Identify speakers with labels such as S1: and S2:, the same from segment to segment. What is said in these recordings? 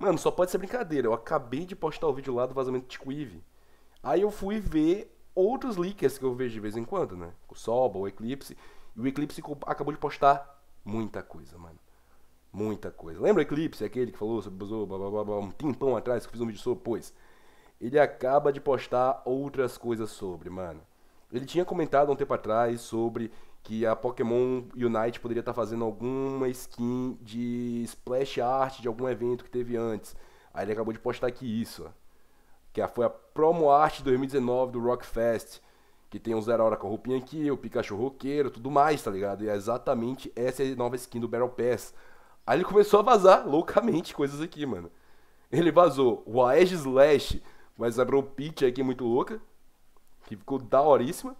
S1: Mano, só pode ser brincadeira. Eu acabei de postar o vídeo lá do vazamento de Quive. Aí eu fui ver outros leakers que eu vejo de vez em quando, né? O Soba, o Eclipse. E o Eclipse acabou de postar muita coisa, mano. Muita coisa. Lembra o Eclipse, aquele que falou sobre o blá, blá, blá, blá, um tempão atrás, que eu fiz um vídeo sobre? Pois. Ele acaba de postar outras coisas sobre, mano. Ele tinha comentado um tempo atrás sobre que a Pokémon Unite poderia estar tá fazendo alguma skin de splash art de algum evento que teve antes. Aí ele acabou de postar aqui isso, ó. que foi a promo art 2019 do Rockfest, que tem o Zero Hora com a roupinha aqui, o Pikachu roqueiro, tudo mais, tá ligado? E é exatamente essa nova skin do Battle Pass. Aí ele começou a vazar loucamente coisas aqui, mano. Ele vazou o Aegis Slash, mas abriu o pitch aqui muito louca, que ficou daoríssima.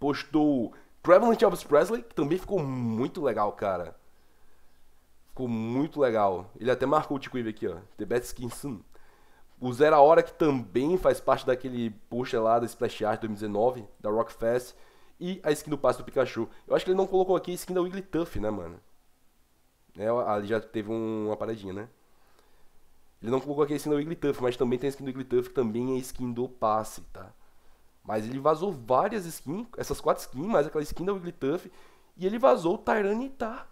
S1: Postou Prevalent Elvis Presley, que também ficou muito legal, cara. Ficou muito legal. Ele até marcou o Tico Ive aqui, ó. The Bad Skin Sun. O Zero Hora, que também faz parte daquele poxa lá da Splash Art 2019, da Rock Fest. E a skin do passe do Pikachu. Eu acho que ele não colocou aqui a skin da Wigglytuff, né, mano? É, ali já teve um, uma paradinha, né? Ele não colocou aqui a skin do Wigglytuff, mas também tem a skin do Wigglytuff, que também é skin do passe, tá? Mas ele vazou várias skins, essas quatro skins, mais aquela skin da Wigglytuff, e ele vazou o Tyranitar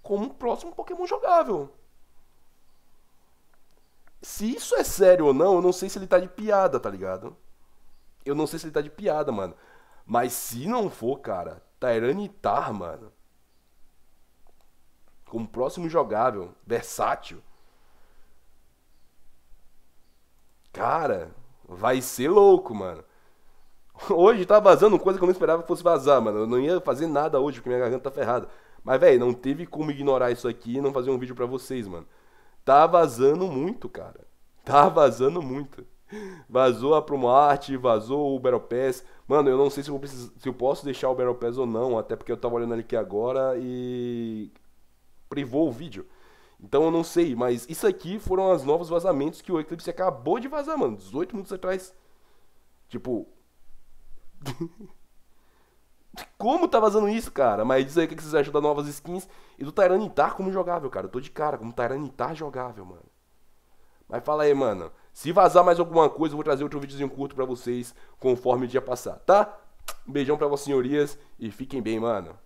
S1: como um próximo Pokémon jogável. Se isso é sério ou não, eu não sei se ele tá de piada, tá ligado? Eu não sei se ele tá de piada, mano. Mas se não for, cara, Tyranitar, mano. Como próximo jogável, versátil. Cara, vai ser louco, mano. Hoje tá vazando coisa que eu não esperava que fosse vazar, mano. Eu não ia fazer nada hoje porque minha garganta tá ferrada. Mas, velho, não teve como ignorar isso aqui e não fazer um vídeo para vocês, mano. Tá vazando muito, cara. Tá vazando muito. Vazou a PromoArt, vazou o Battle Pass. Mano, eu não sei se eu, precis... se eu posso deixar o Battle Pass ou não, até porque eu tava olhando ali aqui agora e. privou o vídeo. Então eu não sei, mas isso aqui foram os novos vazamentos que o Eclipse acabou de vazar, mano. 18 minutos atrás. Tipo, como tá vazando isso, cara? Mas diz aí o que vocês acham das novas skins e do Tyranitar como jogável, cara. Eu tô de cara, como Tyranitar jogável, mano. Mas fala aí, mano. Se vazar mais alguma coisa, eu vou trazer outro videozinho curto para vocês conforme o dia passar, tá? Um beijão para vossas senhorias e fiquem bem, mano.